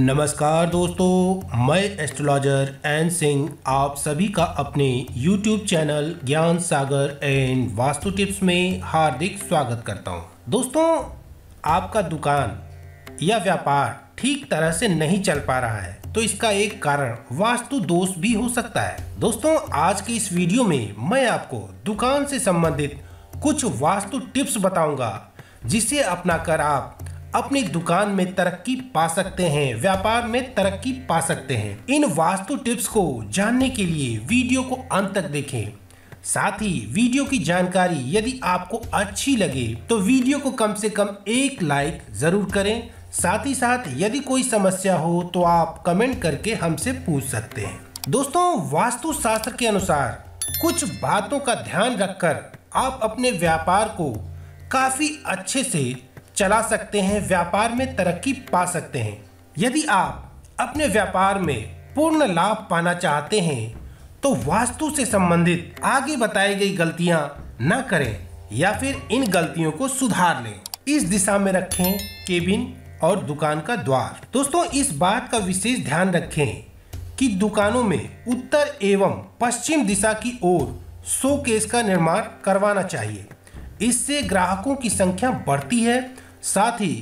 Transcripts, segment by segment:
नमस्कार दोस्तों मैं एस्ट्रोलॉजर एन सिंह आप सभी का अपने यूट्यूब चैनल ज्ञान सागर एंड वास्तु टिप्स में हार्दिक स्वागत करता हूं। दोस्तों आपका दुकान या व्यापार ठीक तरह से नहीं चल पा रहा है तो इसका एक कारण वास्तु दोष भी हो सकता है दोस्तों आज के इस वीडियो में मैं आपको दुकान से संबंधित कुछ वास्तु टिप्स बताऊंगा जिसे अपना कर आप अपनी दुकान में तरक्की पा सकते हैं व्यापार में तरक्की पा सकते हैं इन वास्तु टिप्स को जानने के लिए वीडियो को अंत तक देखें साथ ही वीडियो की जानकारी यदि आपको अच्छी लगे तो वीडियो को कम से कम एक लाइक ज़रूर करें साथ ही साथ यदि कोई समस्या हो तो आप कमेंट करके हमसे पूछ सकते हैं दोस्तों वास्तु शास्त्र के अनुसार कुछ बातों का ध्यान रखकर आप अपने व्यापार को काफ़ी अच्छे से चला सकते हैं व्यापार में तरक्की पा सकते हैं यदि आप अपने व्यापार में पूर्ण लाभ पाना चाहते हैं तो वास्तु से संबंधित आगे बताई गई गलतियां न करें या फिर इन गलतियों को सुधार लें इस दिशा में रखें केबिन और दुकान का द्वार दोस्तों इस बात का विशेष ध्यान रखें कि दुकानों में उत्तर एवं पश्चिम दिशा की ओर शोकेस का निर्माण करवाना चाहिए इससे ग्राहकों की संख्या बढ़ती है साथ ही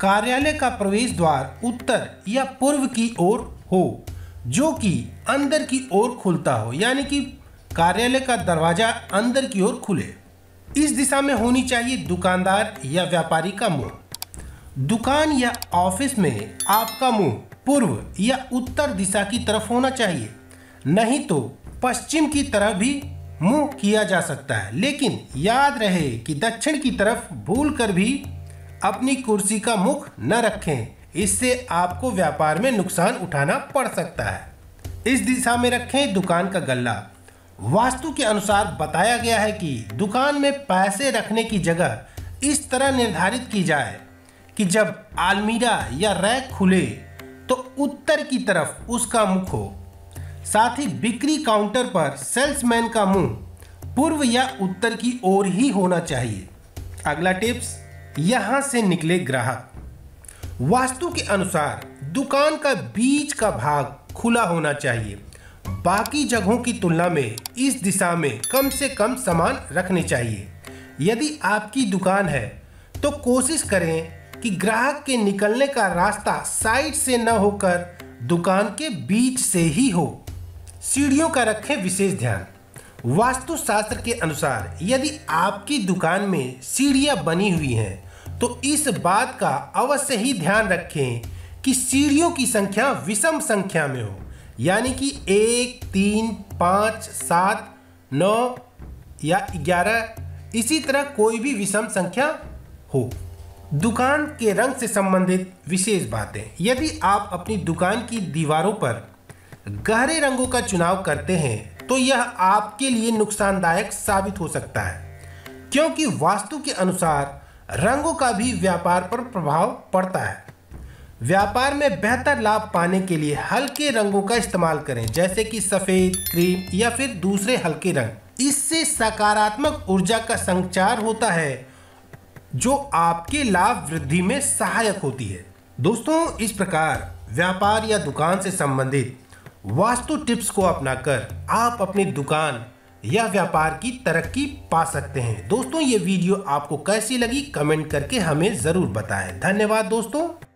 कार्यालय का प्रवेश द्वार उत्तर या पूर्व की ओर हो जो कि अंदर की ओर खुलता हो यानी कि कार्यालय का दरवाज़ा अंदर की ओर खुले इस दिशा में होनी चाहिए दुकानदार या व्यापारी का मुंह दुकान या ऑफिस में आपका मुंह पूर्व या उत्तर दिशा की तरफ होना चाहिए नहीं तो पश्चिम की तरफ भी मुंह किया जा सकता है लेकिन याद रहे कि दक्षिण की तरफ भूल कर भी अपनी कुर्सी का मुख न रखें इससे आपको व्यापार में नुकसान उठाना पड़ सकता है इस दिशा में रखें दुकान का गल्ला वास्तु के अनुसार बताया गया है कि दुकान में पैसे रखने की जगह इस तरह निर्धारित की जाए कि जब आलमीरा या रैक खुले तो उत्तर की तरफ उसका मुख हो साथ ही बिक्री काउंटर पर सेल्समैन का मुंह पूर्व या उत्तर की ओर ही होना चाहिए अगला टिप्स यहां से निकले ग्राहक वास्तु के अनुसार दुकान का बीच का भाग खुला होना चाहिए बाकी जगहों की तुलना में इस दिशा में कम से कम सामान रखने चाहिए यदि आपकी दुकान है तो कोशिश करें कि ग्राहक के निकलने का रास्ता साइड से न होकर दुकान के बीच से ही हो सीढ़ियों का रखें विशेष ध्यान वास्तुशास्त्र के अनुसार यदि आपकी दुकान में सीढ़ियाँ बनी हुई हैं तो इस बात का अवश्य ही ध्यान रखें कि सीढ़ियों की संख्या विषम संख्या में हो यानी कि एक तीन पाँच सात नौ या ग्यारह इसी तरह कोई भी विषम संख्या हो दुकान के रंग से संबंधित विशेष बातें यदि आप अपनी दुकान की दीवारों पर गहरे रंगों का चुनाव करते हैं तो यह आपके लिए नुकसानदायक साबित हो सकता है क्योंकि वास्तु के अनुसार रंगों का भी व्यापार पर प्रभाव पड़ता है व्यापार में बेहतर लाभ पाने के लिए हल्के रंगों का इस्तेमाल करें जैसे कि सफ़ेद क्रीम या फिर दूसरे हल्के रंग इससे सकारात्मक ऊर्जा का संचार होता है जो आपके लाभ वृद्धि में सहायक होती है दोस्तों इस प्रकार व्यापार या दुकान से संबंधित वास्तु टिप्स को अपनाकर आप अपनी दुकान या व्यापार की तरक्की पा सकते हैं दोस्तों ये वीडियो आपको कैसी लगी कमेंट करके हमें ज़रूर बताएं धन्यवाद दोस्तों